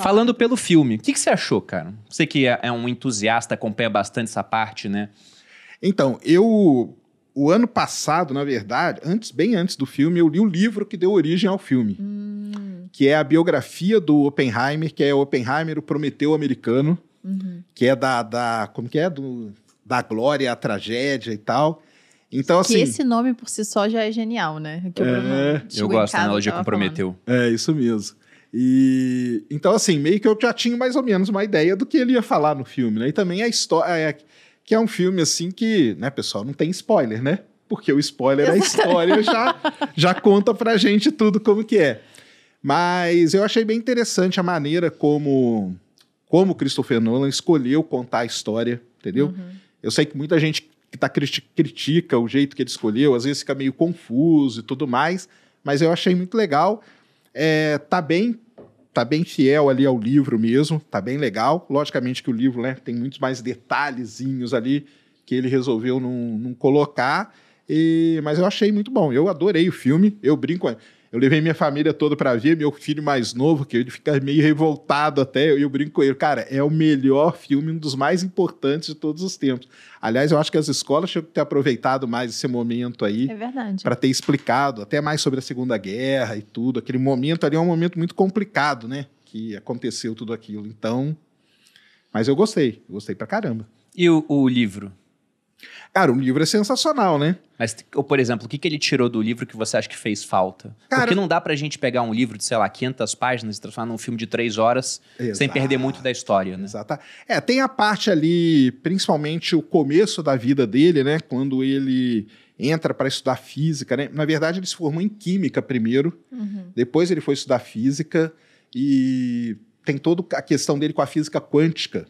Falando pelo filme, o que, que, você achou, cara? Você que é, é, um entusiasta, acompanha bastante essa parte, né? Então, eu. O ano passado, na verdade, antes, bem antes do filme, eu li o livro que deu origem ao filme. Hum. Que é a biografia do Oppenheimer, que é Oppenheimer, o Prometeu Americano, uhum. que é da, da. Como que é? Do, da glória à tragédia e tal. Então, que assim, esse nome por si só já é genial, né? É, eu gosto da analogia com Prometeu. É, isso mesmo. E então assim, meio que eu já tinha mais ou menos uma ideia do que ele ia falar no filme, né? E também a história é, é, que é um filme assim que, né, pessoal, não tem spoiler, né? Porque o spoiler da história já já conta pra gente tudo como que é. Mas eu achei bem interessante a maneira como como Christopher Nolan escolheu contar a história, entendeu? Uhum. Eu sei que muita gente que tá critica o jeito que ele escolheu, às vezes fica meio confuso e tudo mais, mas eu achei muito legal. É, tá bem tá bem fiel ali ao livro mesmo, tá bem legal. Logicamente que o livro né, tem muitos mais detalhezinhos ali que ele resolveu não, não colocar, e, mas eu achei muito bom. Eu adorei o filme, eu brinco. Eu levei minha família toda para ver, meu filho mais novo, que ele fica meio revoltado até, eu, eu brinco com ele. Cara, é o melhor filme, um dos mais importantes de todos os tempos. Aliás, eu acho que as escolas tinham que ter aproveitado mais esse momento aí. É verdade. Para ter explicado até mais sobre a Segunda Guerra e tudo. Aquele momento ali é um momento muito complicado, né? Que aconteceu tudo aquilo. Então. Mas eu gostei, gostei pra caramba. E o, o livro? Cara, o livro é sensacional, né? Mas, ou, por exemplo, o que, que ele tirou do livro que você acha que fez falta? Cara, Porque não dá pra gente pegar um livro de, sei lá, 500 páginas e transformar num filme de três horas exato, sem perder muito da história, né? Exato. É, tem a parte ali, principalmente o começo da vida dele, né? Quando ele entra para estudar física, né? Na verdade, ele se formou em química primeiro, uhum. depois ele foi estudar física e tem toda a questão dele com a física quântica,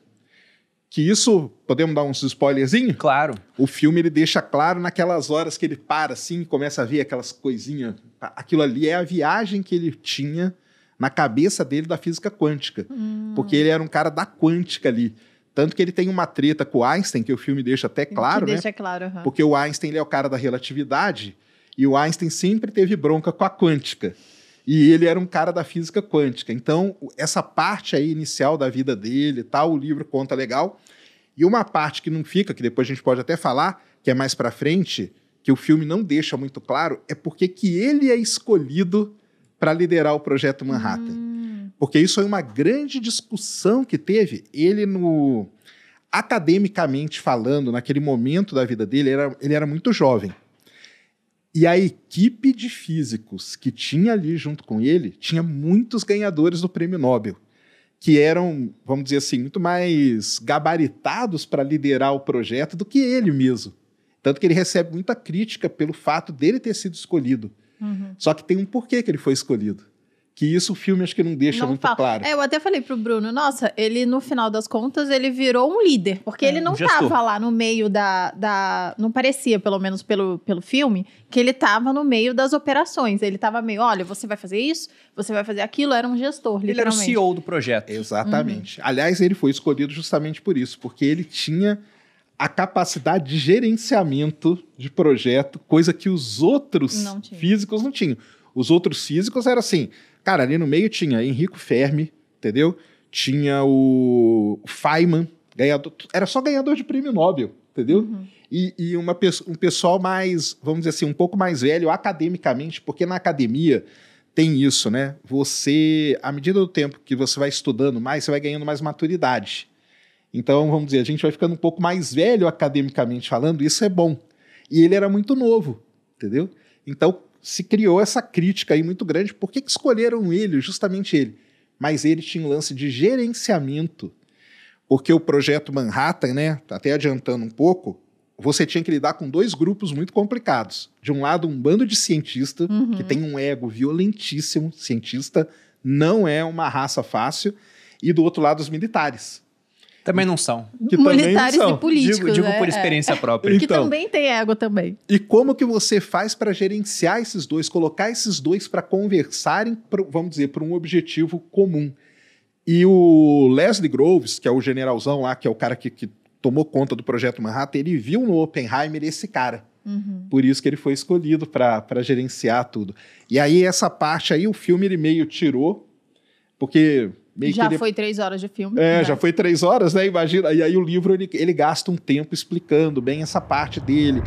que isso, podemos dar uns spoilerzinho? Claro. O filme ele deixa claro naquelas horas que ele para assim, começa a ver aquelas coisinhas, aquilo ali é a viagem que ele tinha na cabeça dele da física quântica, hum. porque ele era um cara da quântica ali. Tanto que ele tem uma treta com o Einstein, que o filme deixa até claro, que né? Deixa claro, uhum. Porque o Einstein ele é o cara da relatividade e o Einstein sempre teve bronca com a quântica. E ele era um cara da física quântica. Então, essa parte aí inicial da vida dele tal, o livro conta legal. E uma parte que não fica, que depois a gente pode até falar, que é mais para frente, que o filme não deixa muito claro, é porque que ele é escolhido para liderar o projeto Manhattan. Hum. Porque isso foi uma grande discussão que teve ele no academicamente falando, naquele momento da vida dele, ele era, ele era muito jovem. E a equipe de físicos que tinha ali junto com ele tinha muitos ganhadores do prêmio Nobel, que eram, vamos dizer assim, muito mais gabaritados para liderar o projeto do que ele mesmo. Tanto que ele recebe muita crítica pelo fato dele ter sido escolhido. Uhum. Só que tem um porquê que ele foi escolhido. Que isso o filme acho que não deixa não muito fala. claro. É, eu até falei pro Bruno, nossa, ele no final das contas ele virou um líder, porque é, ele não estava tava lá no meio da, da, não parecia pelo menos pelo, pelo filme, que ele tava no meio das operações. Ele tava meio, olha, você vai fazer isso, você vai fazer aquilo, era um gestor, Ele era o CEO do projeto. Exatamente. Uhum. Aliás, ele foi escolhido justamente por isso, porque ele tinha a capacidade de gerenciamento de projeto, coisa que os outros não físicos não tinham. Os outros físicos eram assim, Cara, ali no meio tinha Henrico Fermi, entendeu? Tinha o Feynman, ganhador, era só ganhador de prêmio Nobel, entendeu? Uhum. E, e uma, um pessoal mais, vamos dizer assim, um pouco mais velho academicamente, porque na academia tem isso, né? Você, à medida do tempo que você vai estudando mais, você vai ganhando mais maturidade. Então, vamos dizer, a gente vai ficando um pouco mais velho academicamente falando, isso é bom. E ele era muito novo, entendeu? Então, se criou essa crítica aí muito grande. Por que, que escolheram ele, justamente ele? Mas ele tinha um lance de gerenciamento, porque o projeto Manhattan, né, até adiantando um pouco, você tinha que lidar com dois grupos muito complicados. De um lado, um bando de cientista, uhum. que tem um ego violentíssimo, cientista não é uma raça fácil, e do outro lado, os militares. Também não são. Que Militares não são. e políticos. Digo, digo né? por é. experiência é. própria. Então, que também tem ego também. E como que você faz para gerenciar esses dois, colocar esses dois para conversarem, pra, vamos dizer, para um objetivo comum? E o Leslie Groves, que é o generalzão lá, que é o cara que, que tomou conta do projeto Manhattan, ele viu no Oppenheimer esse cara. Uhum. Por isso que ele foi escolhido para gerenciar tudo. E aí, essa parte aí, o filme ele meio tirou, porque já ele... foi três horas de filme. É, né? já foi três horas, né? Imagina. E aí o livro ele, ele gasta um tempo explicando bem essa parte dele.